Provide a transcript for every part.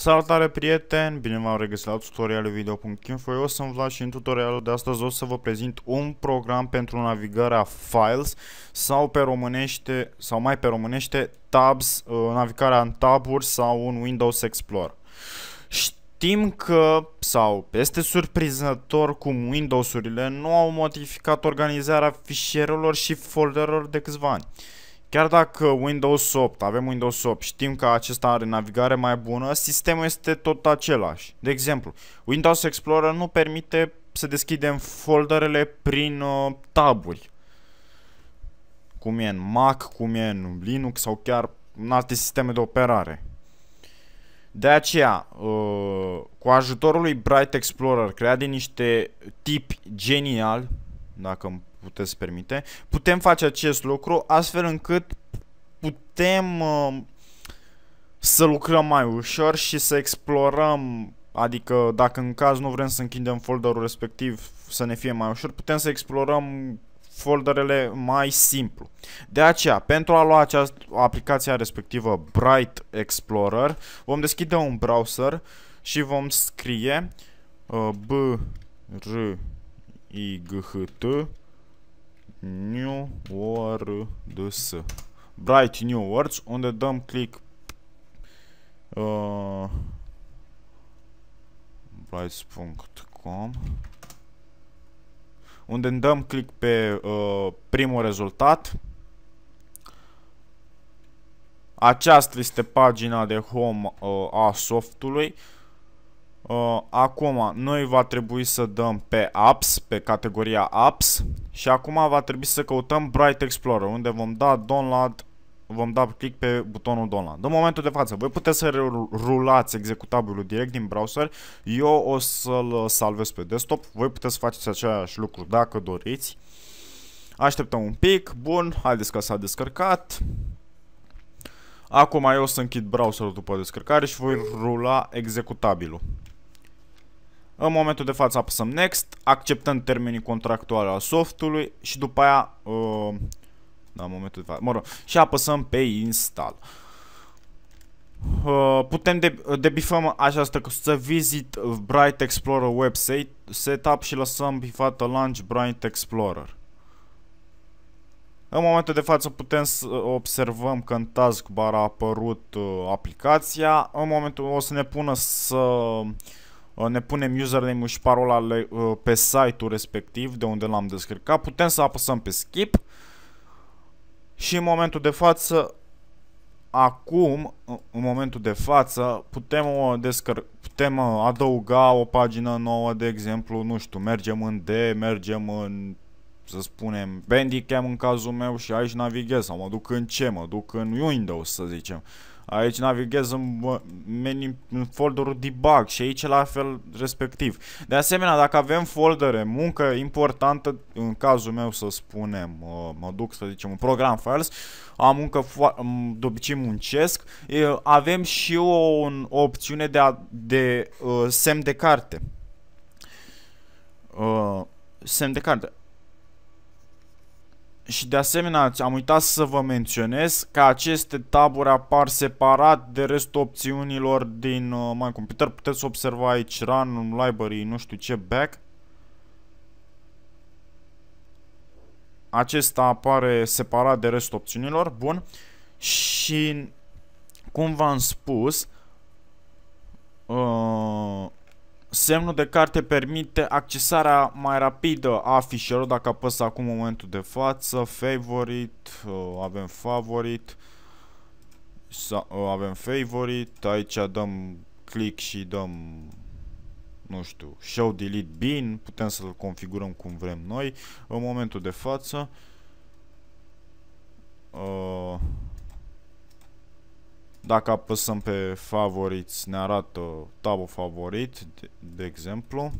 Salutare prieteni, bine v-am regăsit la tutorialul video.info Eu sunt Vlad și în tutorialul de astăzi o să vă prezint un program pentru navigarea files sau pe românește, sau mai pe românește, tabs, uh, navigarea în taburi sau în Windows Explorer Știm că, sau este surprinzător cum Windows-urile nu au modificat organizarea fișierelor și folderelor de câțiva ani Chiar dacă Windows 8, avem Windows 8, știm că acesta are navigare mai bună, sistemul este tot același. De exemplu, Windows Explorer nu permite să deschidem folderele prin uh, taburi. Cum e în Mac, cum e în Linux sau chiar în alte sisteme de operare. De aceea, uh, cu ajutorul lui Bright Explorer, creat de niște tipi genial, dacă îmi puteți permite, putem face acest lucru astfel încât putem uh, să lucrăm mai ușor și să explorăm, adică dacă în caz nu vrem să închidem folderul respectiv să ne fie mai ușor, putem să explorăm folderele mai simplu. De aceea, pentru a lua această aplicație respectivă Bright Explorer, vom deschide un browser și vom scrie uh, b r i g h t New words. Bright New Words, unde dăm click uh, brights.com unde dăm click pe uh, primul rezultat. Aceasta este pagina de home uh, a softului. Uh, acum, noi va trebui să dăm pe apps, pe categoria apps și acum va trebui să căutăm Bright Explorer, unde vom da download, vom da click pe butonul download. În momentul de față, voi puteți să rulați executabilul direct din browser, eu o să-l salvez pe desktop, voi puteți să faceți același lucru dacă doriți. Așteptăm un pic, bun, haideți că s-a descărcat. Acum eu o să închid browserul după descărcare și voi rula executabilul. În momentul de față apăsăm Next, acceptăm termenii contractuale al softului și după aia, uh, da, momentul de față, mă rog, și apăsăm pe Install. Uh, putem de debifăm această să visit Bright Explorer website setup și lăsăm bifată launch Bright Explorer. În momentul de față putem să observăm că în taskbar a apărut uh, aplicația. În momentul o să ne pună să Uh, ne punem username-ul și parola uh, pe site-ul respectiv de unde l-am descărcat, putem să apăsăm pe skip și în momentul de față acum, uh, în momentul de față, putem, o descăr putem adăuga o pagină nouă, de exemplu, nu știu, mergem în D, mergem în, să spunem, Bandicam în cazul meu și aici navighez sau mă duc în ce mă duc în Windows, să zicem. Aici navighez în, menu, în folderul debug și aici la fel respectiv. De asemenea, dacă avem foldere, muncă importantă, în cazul meu să spunem, mă duc să zicem un program files, am muncă de obicei muncesc, avem și o, o opțiune de, a, de uh, semn de carte. Uh, semn de carte. Și de asemenea, am uitat să vă menționez că aceste taburi apar separat de restul opțiunilor din uh, My Computer. Puteți observa aici Run, Library, nu știu ce, Back. Acesta apare separat de restul opțiunilor, bun. Și, cum v-am spus, uh, Semnul de carte permite accesarea mai rapidă a fișierului dacă apăs acum momentul de față, favorite, uh, avem favorit, uh, avem favorite, aici dăm click și dăm, nu știu, show delete bin, putem să-l configurăm cum vrem noi în momentul de față. Uh, dacă apăsăm pe favoriți, ne arată tabul favorit, de, de exemplu.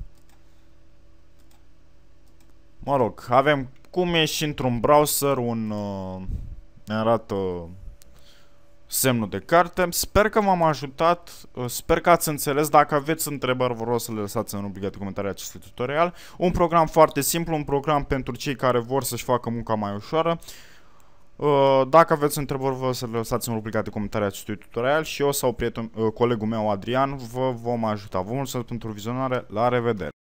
Mă rog, avem cum e și într-un browser un... Uh, ne arată semnul de carte. Sper că v-am ajutat, uh, sper că ați înțeles. Dacă aveți întrebări, vă rog să le lăsați în rubrica de comentarii acestui tutorial. Un program foarte simplu, un program pentru cei care vor să-și facă munca mai ușoară. Uh, dacă aveți întrebări, vă să le lăsați în rubrica de comentarii acestui tutorial și eu sau prieten, uh, colegul meu Adrian vă vom ajuta. Vă mulțumesc pentru vizionare, la revedere!